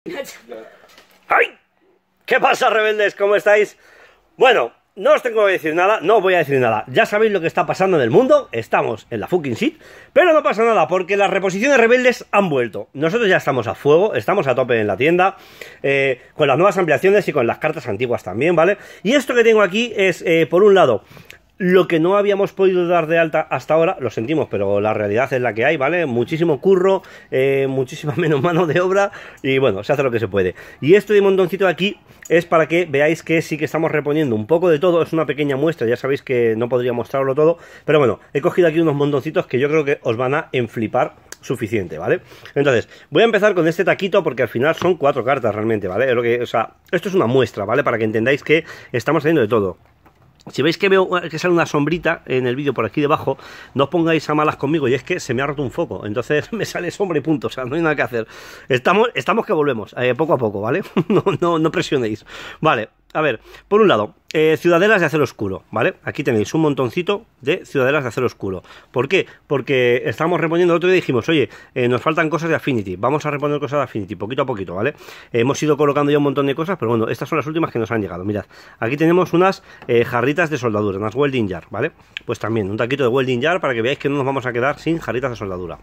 ¡Ay! ¿Qué pasa, rebeldes? ¿Cómo estáis? Bueno, no os tengo que decir nada, no os voy a decir nada. Ya sabéis lo que está pasando en el mundo, estamos en la fucking shit, pero no pasa nada porque las reposiciones rebeldes han vuelto. Nosotros ya estamos a fuego, estamos a tope en la tienda, eh, con las nuevas ampliaciones y con las cartas antiguas también, ¿vale? Y esto que tengo aquí es, eh, por un lado, lo que no habíamos podido dar de alta hasta ahora, lo sentimos, pero la realidad es la que hay, ¿vale? Muchísimo curro, eh, muchísima menos mano de obra y bueno, se hace lo que se puede. Y esto de montoncito aquí es para que veáis que sí que estamos reponiendo un poco de todo, es una pequeña muestra, ya sabéis que no podría mostrarlo todo, pero bueno, he cogido aquí unos montoncitos que yo creo que os van a enflipar suficiente, ¿vale? Entonces, voy a empezar con este taquito porque al final son cuatro cartas realmente, ¿vale? Lo que, o sea, esto es una muestra, ¿vale? Para que entendáis que estamos haciendo de todo. Si veis que veo que sale una sombrita en el vídeo por aquí debajo, no os pongáis a malas conmigo y es que se me ha roto un foco. Entonces me sale sombra y punto, o sea, no hay nada que hacer. Estamos, estamos que volvemos, eh, poco a poco, ¿vale? no, no presionéis. Vale, a ver, por un lado, eh, ciudadelas de acero oscuro, ¿vale? Aquí tenéis un montoncito de ciudadelas de acero oscuro. ¿Por qué? Porque estábamos reponiendo el otro día y dijimos, oye, eh, nos faltan cosas de Affinity, vamos a reponer cosas de Affinity, poquito a poquito, ¿vale? hemos ido colocando ya un montón de cosas, pero bueno, estas son las últimas que nos han llegado. Mirad, aquí tenemos unas eh, jarritas de soldadura, unas welding jar, ¿vale? Pues también un taquito de welding jar para que veáis que no nos vamos a quedar sin jarritas de soldadura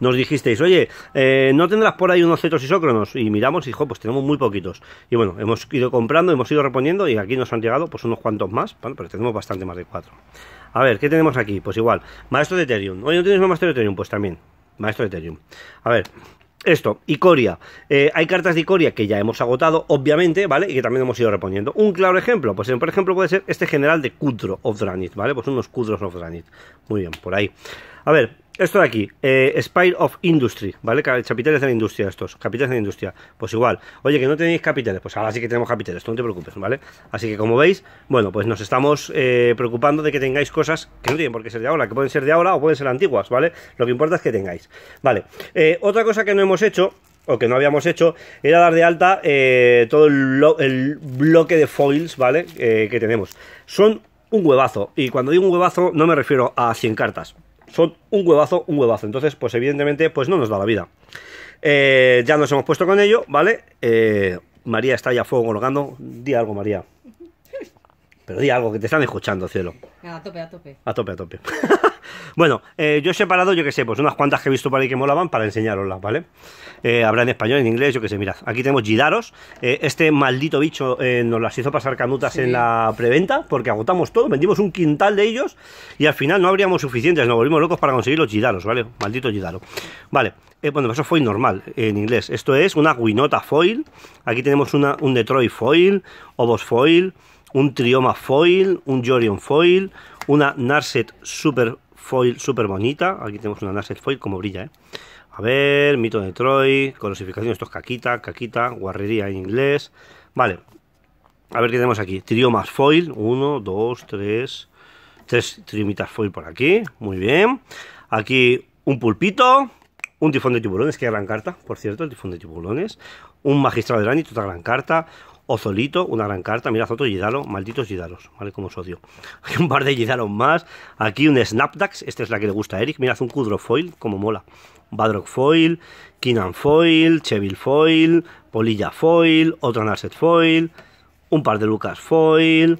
nos dijisteis, oye, eh, ¿no tendrás por ahí unos cetos isócronos? Y miramos y dijo, pues tenemos muy poquitos. Y bueno, hemos ido comprando, hemos ido reponiendo y aquí nos han llegado pues unos cuantos más, pero tenemos bastante más de cuatro. A ver, ¿qué tenemos aquí? Pues igual, maestro de Ethereum. Oye, ¿no tienes más maestro de Ethereum? Pues también, maestro de Ethereum. A ver, esto, Icoria. coria eh, hay cartas de Icoria que ya hemos agotado, obviamente, ¿vale? Y que también hemos ido reponiendo. Un claro ejemplo, pues por ejemplo puede ser este general de Kudro of Dranit, ¿vale? Pues unos Kudros of Dranit. Muy bien, por ahí. A ver, esto de aquí, eh, Spire of Industry, ¿vale? Capitales de la industria, estos, capitales de la industria. Pues igual, oye, que no tenéis capitales, pues ahora sí que tenemos capitales, no te preocupes, ¿vale? Así que como veis, bueno, pues nos estamos eh, preocupando de que tengáis cosas que no tienen por qué ser de ahora, que pueden ser de ahora o pueden ser antiguas, ¿vale? Lo que importa es que tengáis. Vale, eh, otra cosa que no hemos hecho o que no habíamos hecho, era dar de alta todo el, bloque de foils, ¿vale? que tenemos. Son un huevazo, y cuando digo un huevazo no me refiero a 100 cartas, son un huevazo, un huevazo. Entonces, pues evidentemente, pues no nos da la vida. Eh, ya nos hemos puesto con ello, ¿vale? Eh, María está ya a fuego colocando Di algo, María. Pero di algo, que te están escuchando, cielo. A tope, a tope. A tope, a tope. bueno, eh, yo he separado, yo que sé, pues unas cuantas que he visto por ahí que molaban para enseñaroslas, ¿vale? Eh, habrá en español, en inglés, yo que sé, mirad. Aquí tenemos Gidaros. Eh, este maldito bicho nos las hizo pasar canutas en la preventa porque agotamos todo, vendimos un quintal de ellos y al final no habríamos suficientes, nos volvimos locos para conseguir los Gidaros, ¿vale? Maldito Gidaro. Vale, bueno, eso fue normal en inglés. Esto es una Winota Foil. Aquí tenemos un Detroit Foil, Obos Foil un Trioma Foil, un Jorion Foil, una Narset Super foil súper bonita. Aquí tenemos una Nasset foil como brilla, ¿eh? A ver, mito de Troy, colosificación, esto es caquita, caquita, guarrería en inglés. Vale, a ver qué tenemos aquí. Trío más foil, 1, 2, 3, 3 triomitas foil por aquí, muy bien. Aquí un pulpito, un tifón de tiburones, que gran carta, por cierto, el tifón de tiburones. Un magistrado de y otra gran carta. Ozolito, una gran carta. mirad otro Yidaro malditos Gidalos, ¿vale? Como socio. Hay un par de Gidalos más. Aquí un Snapdax, esta es la que le gusta a Eric. Mirad un Kudro Foil, como mola. Badrock Foil, Kinan Foil, Chevil Foil, Polilla Foil, otro Narset Foil, un par de Lucas Foil,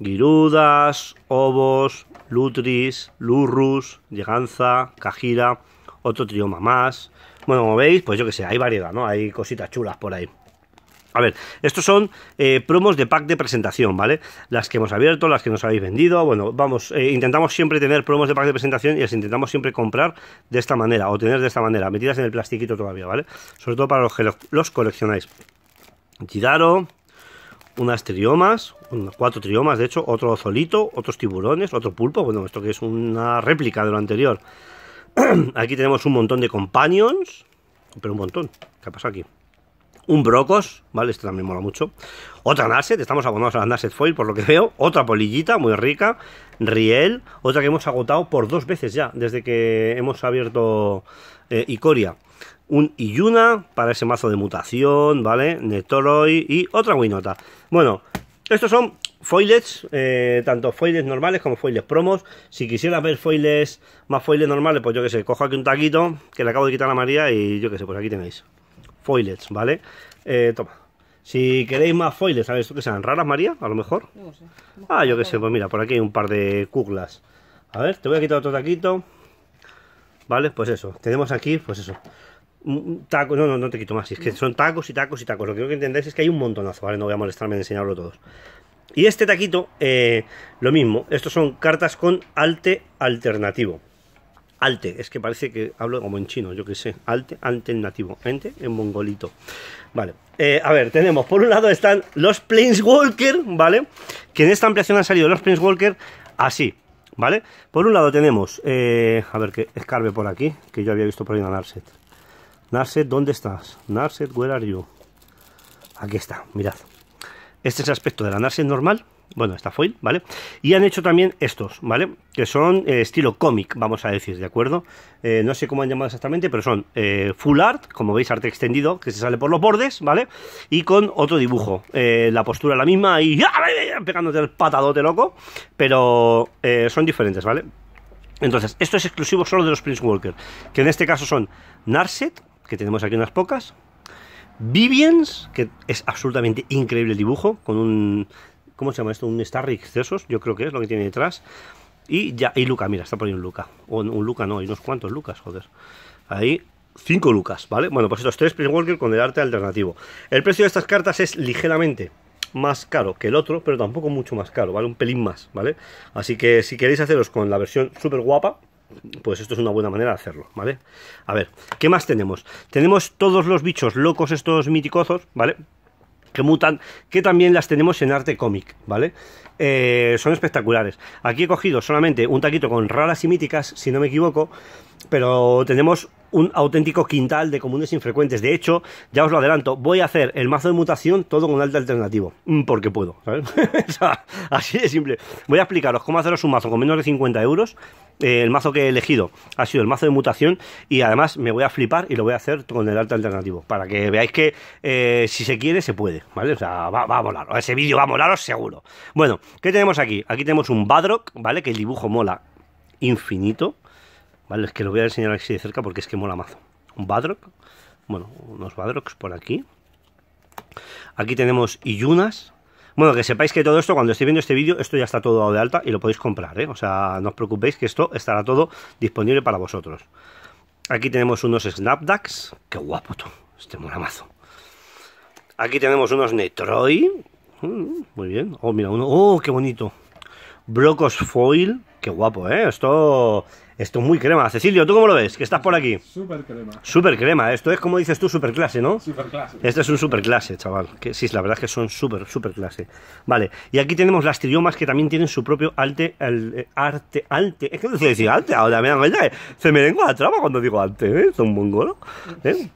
Girudas, Obos Lutris, Lurrus, Lleganza, Cajira, otro trioma más. Bueno, como veis, pues yo que sé, hay variedad, ¿no? Hay cositas chulas por ahí. A ver, estos son eh, promos de pack de presentación, ¿vale? Las que hemos abierto, las que nos habéis vendido. Bueno, vamos, eh, intentamos siempre tener promos de pack de presentación y las intentamos siempre comprar de esta manera o tener de esta manera, metidas en el plastiquito todavía, ¿vale? Sobre todo para los que los coleccionáis. Gidaro, unas triomas, cuatro triomas, de hecho, otro solito, otros tiburones, otro pulpo. Bueno, esto que es una réplica de lo anterior. aquí tenemos un montón de companions, pero un montón. ¿Qué ha pasado aquí? un Brocos, ¿vale? Este también mola mucho. Otra Narset, estamos abonados a la Narset Foil por lo que veo. Otra polillita, muy rica. Riel, otra que hemos agotado por dos veces ya, desde que hemos abierto eh, Icoria. Un Iyuna para ese mazo de mutación, ¿vale? Netoroy y otra Winota. Bueno, estos son foilets, eh, tanto foilets normales como foilets promos. Si quisiera ver foilets, más foilets normales, pues yo que sé, cojo aquí un taquito que le acabo de quitar a María y yo que sé, pues aquí tenéis foilets, ¿vale? Eh, toma. Si queréis más foilets, ¿sabes esto que sean? ¿Raras, María? A lo mejor. No sé. Ah, yo qué sé, pues mira, por aquí hay un par de cuglas A ver, te voy a quitar otro taquito. ¿Vale? Pues eso. Tenemos aquí, pues eso. Mm, mm, tacos, no, no, no te quito más. Es que son tacos y tacos y tacos. Lo que quiero que entendáis es que hay un montonazo, ¿vale? No voy a molestarme en enseñarlo todos. Y este taquito, eh, lo mismo. Estos son cartas con alte alternativo. Alte, es que parece que hablo como en chino, yo que sé. Alte, Alte en nativo, en mongolito. Vale, eh, a ver, tenemos por un lado están los Planeswalker, ¿vale? Que en esta ampliación han salido los Planeswalker así, ¿vale? Por un lado tenemos, eh, a ver que escarbe por aquí, que yo había visto por ahí una Narset. Narset, ¿dónde estás? Narset, where are you? Aquí está, mirad. Este es el aspecto de la Narset normal, bueno, esta foil, ¿vale? Y han hecho también estos, ¿vale? Que son eh, estilo cómic, vamos a decir, ¿de acuerdo? Eh, no sé cómo han llamado exactamente, pero son eh, full art, como veis, arte extendido, que se sale por los bordes, ¿vale? Y con otro dibujo. la postura la misma y ¡ah! pegándote el patadote loco, pero son diferentes, ¿vale? Entonces, esto es exclusivo solo de los Prince Walker, que en este caso son Narset, que tenemos aquí unas pocas, Vivians, que es absolutamente increíble el dibujo, con un ¿Cómo se llama esto? Un Starry Excesos, yo creo que es lo que tiene detrás. Y ya, y Luca, mira, está por un Luca. O un Luca no, hay unos cuantos Lucas, joder. Ahí, cinco Lucas, ¿vale? Bueno, pues estos tres Prince Walker con el arte alternativo. El precio de estas cartas es ligeramente más caro que el otro, pero tampoco mucho más caro, ¿vale? Un pelín más, ¿vale? Así que si queréis haceros con la versión súper guapa, pues esto es una buena manera de hacerlo, ¿vale? A ver, ¿qué más tenemos? Tenemos todos los bichos locos estos miticozos, ¿vale? que mutan, que también las tenemos en arte cómic, ¿vale? Eh, son espectaculares. Aquí he cogido solamente un taquito con raras y míticas, si no me equivoco, pero tenemos un auténtico quintal de comunes infrecuentes. De hecho, ya os lo adelanto, voy a hacer el mazo de mutación todo con alto alternativo. Mm, porque puedo, ¿sabes? así de simple. Voy a explicaros cómo haceros un mazo con menos de 50 euros. Eh, el mazo que he elegido ha sido el mazo de mutación y además me voy a flipar y lo voy a hacer con el alta alternativo. Para que veáis que eh, si se quiere, se puede, ¿vale? O sea, va, a molar. Ese vídeo va a molaros seguro. Bueno, ¿qué tenemos aquí? Aquí tenemos un Badrock, ¿vale? Que el dibujo mola infinito. Vale, es que lo voy a enseñar así de cerca porque es que mola mazo. Un Badrock, bueno, unos Badrocks por aquí. Aquí tenemos Iyunas. Bueno, que sepáis que todo esto, cuando estéis viendo este vídeo, esto ya está todo dado de alta y lo podéis comprar, ¿eh? O sea, no os preocupéis que esto estará todo disponible para vosotros. Aquí tenemos unos Snapdacks. ¡Qué guapo, Este mola mazo. Aquí tenemos unos Netroi. Mm, muy bien. Oh, mira, uno. ¡Oh, qué bonito! Brocos Foil. Qué guapo, ¿eh? Esto, esto muy crema. Cecilio, ¿tú cómo lo ves? Que estás por aquí. Super crema. Super crema. Esto es como dices tú, super clase, ¿no? Super clase. Este es un super clase, chaval. Que, sí, la verdad es que son súper, super clase. Vale. Y aquí tenemos las triomas que también tienen su propio eh, arte, arte, arte. Es que no sé decir arte ahora, me Se me la trama cuando digo arte, ¿eh? Son buen ¿eh?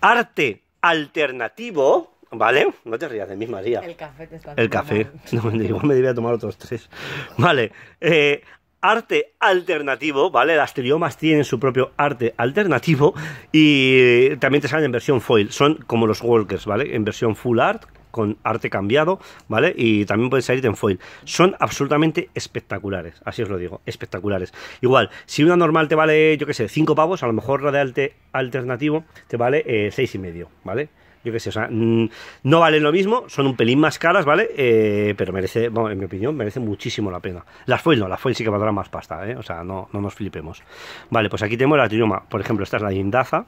Arte alternativo ¿Vale? No te rías de mí, María. El café te está El café. No, igual me debía tomar otros tres. Vale. Eh, arte alternativo, ¿vale? Las triomas tienen su propio arte alternativo y también te salen en versión foil. Son como los walkers, ¿vale? En versión full art con arte cambiado, ¿vale? Y también puedes salir en foil. Son absolutamente espectaculares, así os lo digo, espectaculares. Igual, si una normal te vale, yo qué sé, Cinco pavos, a lo mejor la de arte alternativo te vale eh, seis y medio, ¿vale? yo qué sé, o sea, mm, no valen lo mismo, son un pelín más caras, ¿vale? Eh, pero merece, bueno, en mi opinión, merece muchísimo la pena. Las foil no, las foil sí que valdrán más pasta, ¿eh? O sea, no, nos flipemos. Vale, pues aquí tenemos la trioma, por ejemplo, esta es la de Indaza.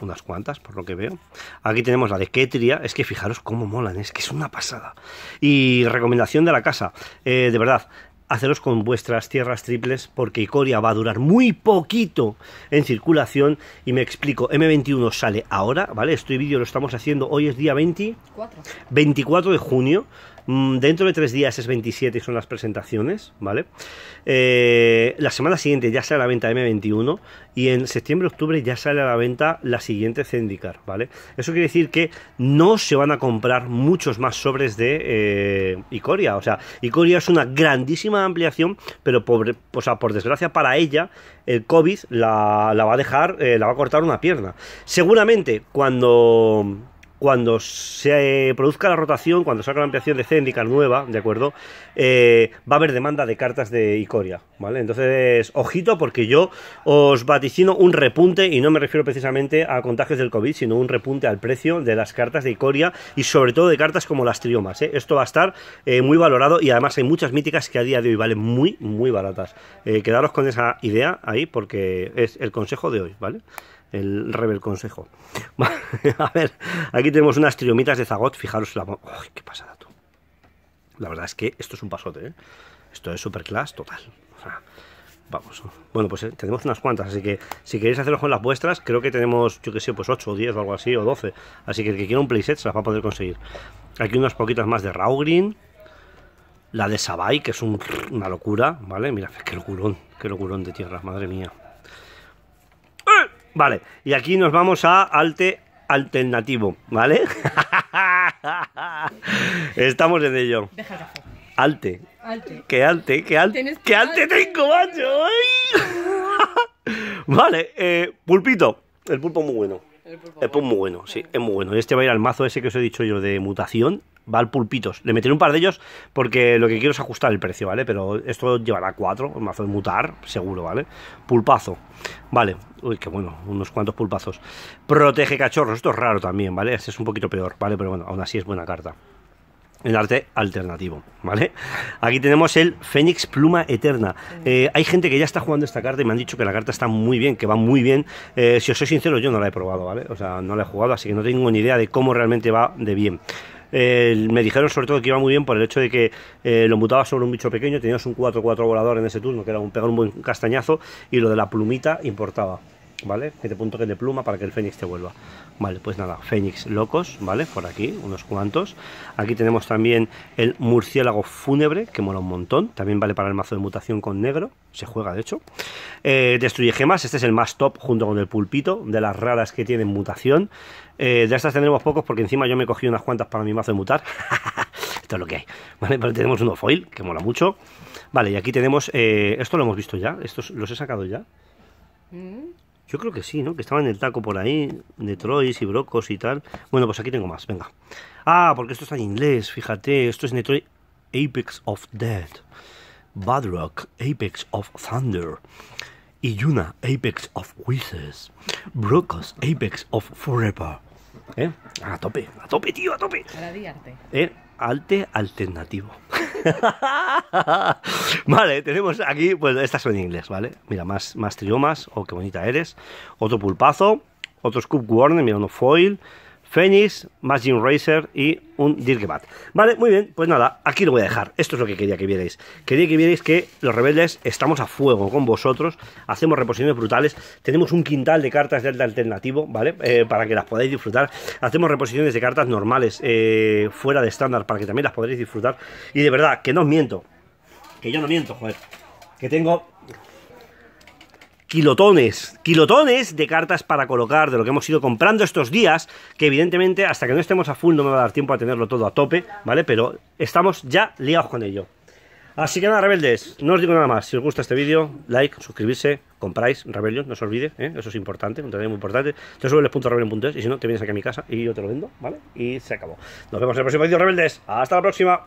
Unas cuantas, por lo que veo. Aquí tenemos la de Ketria. Es que fijaros cómo molan, es que es una pasada. Y recomendación de la casa. Eh, de verdad, haceros con vuestras tierras triples porque Icoria va a durar muy poquito en circulación y me explico, M21 sale ahora, ¿vale? Este vídeo lo estamos haciendo, hoy es día 20, 24 de junio, Mm, dentro de tres días es 27 y son las presentaciones, ¿vale? Eh, la semana siguiente ya sale a la venta M21 y en septiembre-octubre ya sale a la venta la siguiente Zendikar, ¿vale? Eso quiere decir que no se van a comprar muchos más sobres de eh, Icoria. O sea, Icoria es una grandísima ampliación, pero por, por desgracia para ella, el COVID la, va a dejar, eh, la va a cortar una pierna. Seguramente cuando cuando se eh, produzca la rotación, cuando salga la ampliación de Zendikar nueva, ¿de acuerdo? Eh, va a haber demanda de cartas de Icoria, ¿vale? Entonces, ojito, porque yo os vaticino un repunte, y no me refiero precisamente a contagios del COVID, sino un repunte al precio de las cartas de Icoria y sobre todo de cartas como las triomas, ¿eh? Esto va a estar muy valorado y además hay muchas míticas que a día de hoy valen muy, muy baratas. quedaros con esa idea ahí porque es el consejo de hoy, ¿vale? el Rebel Consejo. a ver, aquí tenemos unas triomitas de Zagot, fijaros la... ¡Ay, qué pasada tú! La verdad es que esto es un pasote, ¿eh? Esto es superclass total. vamos. Bueno, pues eh, tenemos unas cuantas, así que si queréis hacerlo con las vuestras, creo que tenemos, yo que sé, pues 8 o 10 o algo así, o 12. Así que el que quiera un playset se las va a poder conseguir. Aquí unas poquitas más de Raw La de Sabai, que es una locura, ¿vale? Mira, qué locurón, qué locurón de tierras, madre mía. Vale, y aquí nos vamos a Alte Alternativo, ¿vale? Estamos en ello. Alte. Que alte, que alte. Que alte tengo, macho. vale, eh, pulpito. El pulpo muy bueno. El pulpo, muy bueno, sí, es muy bueno. Este va a ir al mazo ese que os he dicho yo de mutación va al pulpitos. Le meteré un par de ellos porque lo que quiero es ajustar el precio, ¿vale? Pero esto llevará cuatro, me hace mutar, seguro, ¿vale? Pulpazo, vale. Uy, qué bueno, unos cuantos pulpazos. Protege cachorros, esto es raro también, ¿vale? Este es un poquito peor, ¿vale? Pero bueno, aún así es buena carta. El arte alternativo, ¿vale? Aquí tenemos el Fénix Pluma Eterna. Eh, hay gente que ya está jugando esta carta y me han dicho que la carta está muy bien, que va muy bien. Eh, si os soy sincero, yo no la he probado, ¿vale? O sea, no la he jugado, así que no tengo ni idea de cómo realmente va de bien. Eh, me dijeron sobre todo que iba muy bien por el hecho de que eh, lo mutaba sobre un bicho pequeño, tenías un 4-4 volador en ese turno, que era un pegar un buen castañazo, y lo de la plumita importaba. ¿vale? Que te punto que de pluma para que el Fénix te vuelva. Vale, pues nada, Fénix locos, ¿vale? Por aquí, unos cuantos. Aquí tenemos también el murciélago fúnebre, que mola un montón. También vale para el mazo de mutación con negro. Se juega, de hecho. Eh, destruye gemas, este es el más top junto con el pulpito, de las raras que tienen mutación. Eh, de estas tenemos pocos porque encima yo me cogí unas cuantas para mi mazo de mutar. Esto es lo que hay, ¿vale? Pero tenemos uno foil, que mola mucho. Vale, y aquí tenemos... Eh, esto lo hemos visto ya, estos los he sacado ya. Mm. Yo creo que sí, ¿no? Que estaba en el taco por ahí, de Troyes y Brocos y tal. Bueno, pues aquí tengo más, venga. Ah, porque esto está en inglés, fíjate. Esto es Netroid Apex of Dead. Badrock, Apex of Thunder. Iyuna, Apex of Wizards. Brocos, Apex of Forever. ¿Eh? A tope, a tope, tío, a tope. Para ¿Eh? Alte alternativo. vale, tenemos aquí, pues estas son en inglés, ¿vale? Mira, más, más triomas, oh, qué bonita eres. Otro pulpazo, otro scoop warner, mira, uno foil, Phoenix, Machine Racer y un Bat. Vale, muy bien, pues nada, aquí lo voy a dejar. Esto es lo que quería que vierais. Quería que vierais que los rebeldes estamos a fuego con vosotros, hacemos reposiciones brutales, tenemos un quintal de cartas del alternativo, ¿vale? Eh, para que las podáis disfrutar. Hacemos reposiciones de cartas normales, eh, fuera de estándar, para que también las podréis disfrutar. Y de verdad, que no os miento, que yo no miento, joder, que tengo kilotones, kilotones de cartas para colocar, de lo que hemos ido comprando estos días, que evidentemente hasta que no estemos a full no me va a dar tiempo a tenerlo todo a tope, ¿vale? Pero estamos ya liados con ello. Así que nada, rebeldes, no os digo nada más. Si os gusta este vídeo, like, suscribirse, compráis Rebellion, no os olvide, ¿eh? eso es importante, un detalle muy importante. Te y si no, te vienes aquí a mi casa y yo te lo vendo, ¿vale? Y se acabó. Nos vemos en el próximo vídeo, rebeldes. Hasta la próxima.